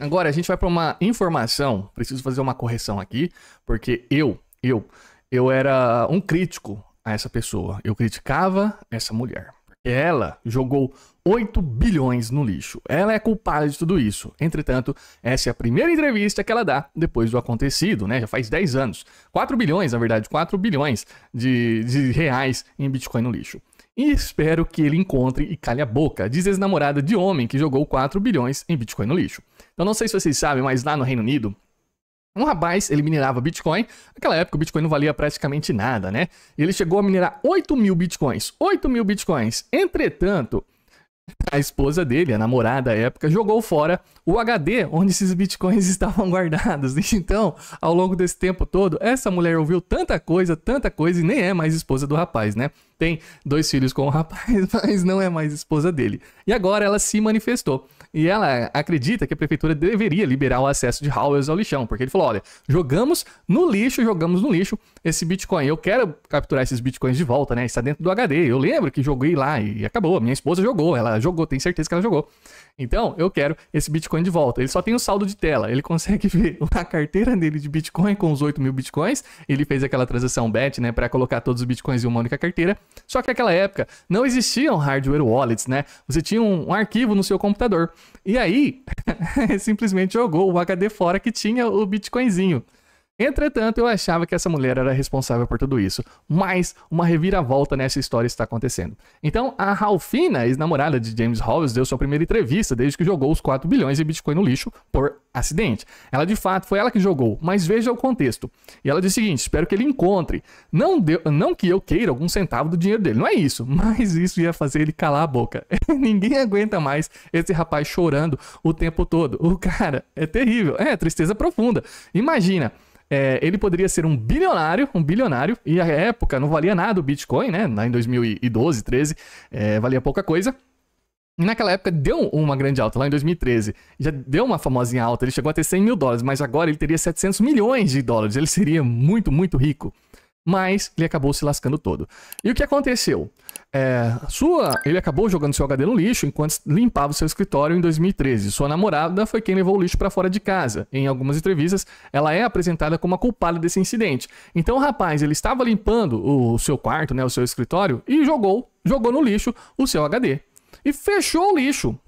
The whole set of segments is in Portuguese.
Agora a gente vai para uma informação. Preciso fazer uma correção aqui, porque eu, eu, eu era um crítico a essa pessoa. Eu criticava essa mulher. Ela jogou 8 bilhões no lixo. Ela é culpada de tudo isso. Entretanto, essa é a primeira entrevista que ela dá depois do acontecido, né? Já faz 10 anos. 4 bilhões, na verdade, 4 bilhões de, de reais em Bitcoin no lixo. E espero que ele encontre e calhe a boca, diz ex-namorada de homem que jogou 4 bilhões em Bitcoin no lixo. Então não sei se vocês sabem, mas lá no Reino Unido, um rapaz, ele minerava Bitcoin. Naquela época, o Bitcoin não valia praticamente nada, né? Ele chegou a minerar 8 mil Bitcoins. 8 mil Bitcoins. Entretanto, a esposa dele, a namorada à época, jogou fora o HD onde esses bitcoins estavam guardados. Então, ao longo desse tempo todo, essa mulher ouviu tanta coisa, tanta coisa e nem é mais esposa do rapaz, né? Tem dois filhos com o rapaz, mas não é mais esposa dele. E agora ela se manifestou e ela acredita que a prefeitura deveria liberar o acesso de Howells ao lixão, porque ele falou: olha, jogamos no lixo, jogamos no lixo esse Bitcoin. Eu quero capturar esses Bitcoins de volta, né? Está dentro do HD. Eu lembro que joguei lá e acabou. Minha esposa jogou, ela jogou, tenho certeza que ela jogou. Então, eu quero esse Bitcoin de volta. Ele só tem o um saldo de tela. Ele consegue ver a carteira dele de Bitcoin com os 8 mil Bitcoins. Ele fez aquela transação bet, né? Para colocar todos os Bitcoins em uma única carteira. Só que naquela época não existiam hardware wallets, né? Você tinha um, um arquivo no seu computador. E aí, simplesmente jogou o HD fora que tinha o Bitcoinzinho. Entretanto, eu achava que essa mulher era responsável por tudo isso. Mas uma reviravolta nessa história está acontecendo. Então, a Ralfina, ex-namorada de James Hollis, deu sua primeira entrevista desde que jogou os 4 bilhões de Bitcoin no lixo por acidente. Ela de fato foi ela que jogou, mas veja o contexto. E ela disse: o seguinte: espero que ele encontre. Não, deu, não que eu queira algum centavo do dinheiro dele, não é isso, mas isso ia fazer ele calar a boca. Ninguém aguenta mais esse rapaz chorando o tempo todo. O cara é terrível, é tristeza profunda. Imagina. É, ele poderia ser um bilionário, um bilionário, e à época não valia nada o Bitcoin, né? Em 2012, 13, é, valia pouca coisa. E naquela época deu uma grande alta, lá em 2013. Já deu uma famosinha alta, ele chegou a ter 100 mil dólares, mas agora ele teria 700 milhões de dólares. Ele seria muito, muito rico. Mas ele acabou se lascando todo. E o que aconteceu? É, sua, ele acabou jogando seu HD no lixo enquanto limpava o seu escritório em 2013. Sua namorada foi quem levou o lixo para fora de casa. Em algumas entrevistas, ela é apresentada como a culpada desse incidente. Então, o rapaz, ele estava limpando o seu quarto, né, o seu escritório e jogou, jogou no lixo o seu HD e fechou o lixo.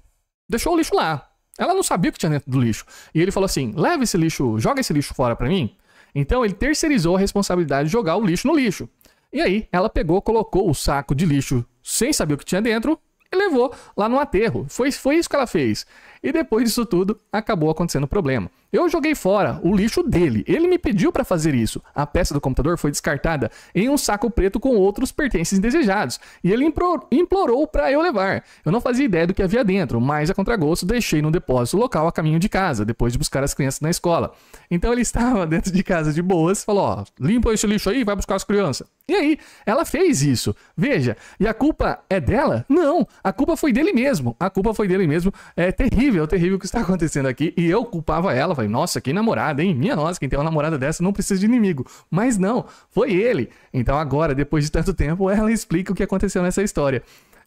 Deixou o lixo lá. Ela não sabia o que tinha dentro do lixo. E ele falou assim: "Leva esse lixo, joga esse lixo fora para mim". Então ele terceirizou a responsabilidade de jogar o lixo no lixo. E aí ela pegou, colocou o saco de lixo sem saber o que tinha dentro e levou lá no aterro. Foi, foi isso que ela fez. E depois disso tudo, acabou acontecendo o problema. Eu joguei fora o lixo dele. Ele me pediu para fazer isso. A peça do computador foi descartada em um saco preto com outros pertences indesejados. E ele implorou para eu levar. Eu não fazia ideia do que havia dentro, mas a contragosto deixei no depósito local a caminho de casa, depois de buscar as crianças na escola. Então ele estava dentro de casa de boas, falou: ó, limpa esse lixo aí vai buscar as crianças. E aí, ela fez isso. Veja, e a culpa é dela? Não, a culpa foi dele mesmo. A culpa foi dele mesmo. É terrível terrível, é terrível o que está acontecendo aqui. E eu culpava ela, falei, nossa, que namorada, hein? Minha nossa, quem tem uma namorada dessa não precisa de inimigo. Mas não, foi ele. Então agora, depois de tanto tempo, ela explica o que aconteceu nessa história.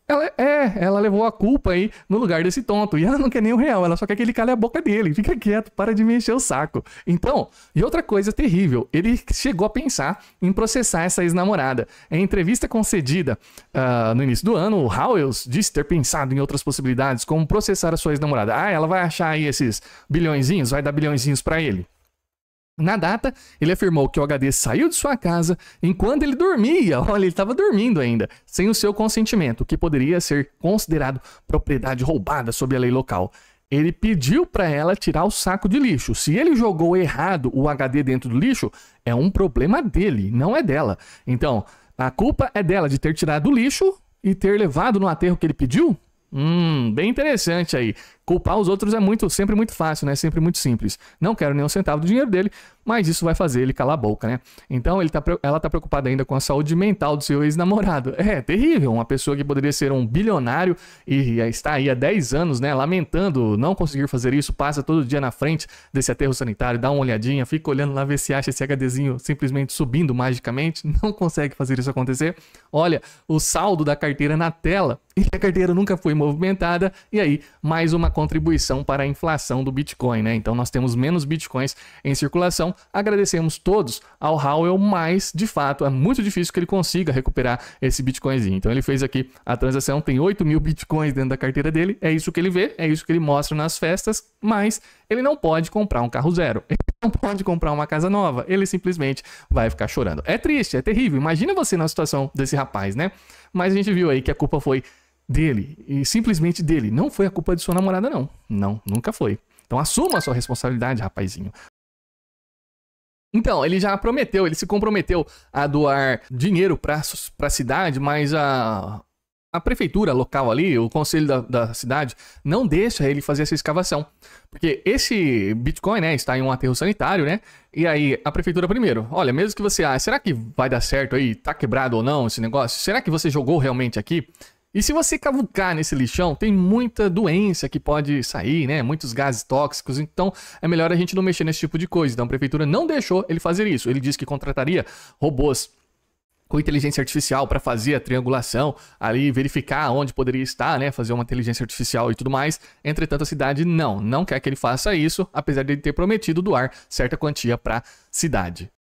Ela é, ela levou a culpa aí no lugar desse tonto. E ela não quer nem o real, ela só quer que ele cale a boca dele. Fica quieto, para de me encher o saco. Então, e outra coisa terrível, ele chegou a pensar em processar essa ex-namorada. Em entrevista concedida uh, no início do ano, o Howells disse ter pensado em outras possibilidades, como processar a sua ex-namorada. Ah, ela vai achar aí esses bilhõezinhos, vai dar bilhõezinhos para ele. Na data, ele afirmou que o HD saiu de sua casa enquanto ele dormia. Olha, ele estava dormindo ainda, sem o seu consentimento, o que poderia ser considerado propriedade roubada sob a lei local. Ele pediu para ela tirar o saco de lixo. Se ele jogou errado o HD dentro do lixo, é um problema dele, não é dela. Então, a culpa é dela de ter tirado o lixo e ter levado no aterro que ele pediu? Hum, bem interessante aí. Culpar os outros é muito, sempre muito fácil, né? Sempre muito simples. Não quero nem um centavo do dinheiro dele, mas isso vai fazer ele calar a boca, né? Então tá, ela tá preocupada ainda com a saúde mental do seu ex-namorado. É terrível, uma pessoa que poderia ser um bilionário e está aí há 10 anos, né? Lamentando não conseguir fazer isso, passa todo dia na frente desse aterro sanitário, dá uma olhadinha, fica olhando lá ver se acha esse HDzinho simplesmente subindo magicamente, não consegue fazer isso acontecer. Olha, o saldo da carteira na tela e a carteira nunca foi movimentada, e aí mais uma contribuição para a inflação do Bitcoin, né? Então nós temos menos Bitcoins em circulação. Agradecemos todos ao Howell, mas de fato é muito difícil que ele consiga recuperar esse Bitcoinzinho. Então ele fez aqui a transação, tem 8 mil Bitcoins dentro da carteira dele, é isso que ele vê, é isso que ele mostra nas festas, mas ele não pode comprar um carro zero, ele não pode comprar uma casa nova, ele simplesmente vai ficar chorando. É triste, é terrível. Imagina você na situação desse rapaz, né? Mas a gente viu aí que a culpa foi dele e simplesmente dele. Não foi a culpa de sua namorada, não. Não, nunca foi. Então assuma a sua responsabilidade, rapazinho. Então, ele já prometeu, ele se comprometeu a doar dinheiro para a cidade, mas a, a prefeitura local ali, o conselho da, da, cidade, não deixa ele fazer essa escavação. Porque esse Bitcoin, né, está em um aterro sanitário, né? E aí, a prefeitura primeiro, olha, mesmo que você, ah, será que vai dar certo aí? Tá quebrado ou não esse negócio? Será que você jogou realmente aqui? E se você cavucar nesse lixão, tem muita doença que pode sair, né? Muitos gases tóxicos, então é melhor a gente não mexer nesse tipo de coisa. Então a prefeitura não deixou ele fazer isso. Ele disse que contrataria robôs com inteligência artificial para fazer a triangulação, ali verificar onde poderia estar, né, fazer uma inteligência artificial e tudo mais. Entretanto, a cidade não, não quer que ele faça isso, apesar de ele ter prometido doar certa quantia para a cidade.